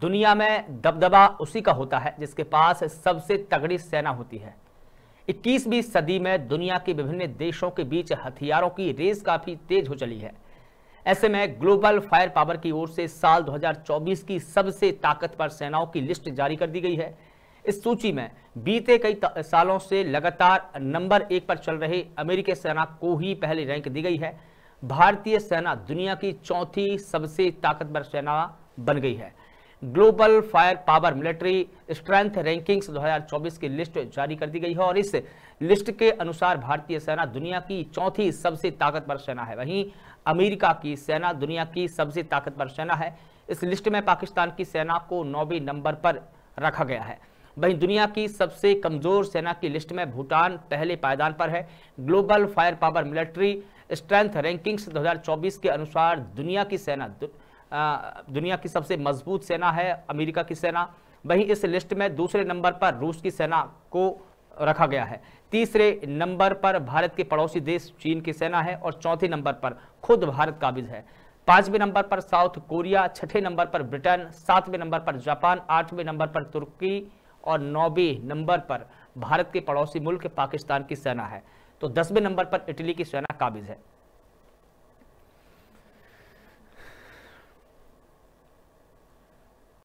दुनिया में दबदबा उसी का होता है जिसके पास सबसे तगड़ी सेना होती है 21वीं सदी में दुनिया के विभिन्न देशों के बीच हथियारों की रेस काफ़ी तेज हो चली है ऐसे में ग्लोबल फायर पावर की ओर से साल 2024 की सबसे ताकतवर सेनाओं की लिस्ट जारी कर दी गई है इस सूची में बीते कई सालों से लगातार नंबर एक पर चल रहे अमेरिकी सेना को ही पहले रैंक दी गई है भारतीय सेना दुनिया की चौथी सबसे ताकतवर सेना बन गई है global firepower military strength rankings 2024 की लिस्ट जारी कर दी गई है और इस लिस्ट के अनुसार भारतीय सेना दुनिया की चौथी सबसे ताकतवर सेना है वहीं अमेरिका की सेना दुनिया की सबसे ताकतवर सेना है इस लिस्ट में पाकिस्तान की सेना को नौवीं नंबर पर रखा गया है वहीं दुनिया की सबसे कमजोर सेना की लिस्ट में भूटान पहले पायदान पर है global firepower military strength rankings 2024 के अनुसार दुनिया की सेना दु... दुनिया की सबसे मजबूत सेना है अमेरिका की सेना वहीं इस लिस्ट में दूसरे नंबर पर रूस की सेना को रखा गया है तीसरे नंबर पर भारत के पड़ोसी देश चीन की सेना है और चौथे नंबर पर खुद भारत काबिज है पांचवें नंबर पर साउथ कोरिया छठे नंबर पर ब्रिटेन सातवें नंबर पर जापान आठवें नंबर पर तुर्की और नौवें नंबर पर भारत के पड़ोसी मुल्क पाकिस्तान की सेना है तो दसवें नंबर पर इटली की सेना काबिज है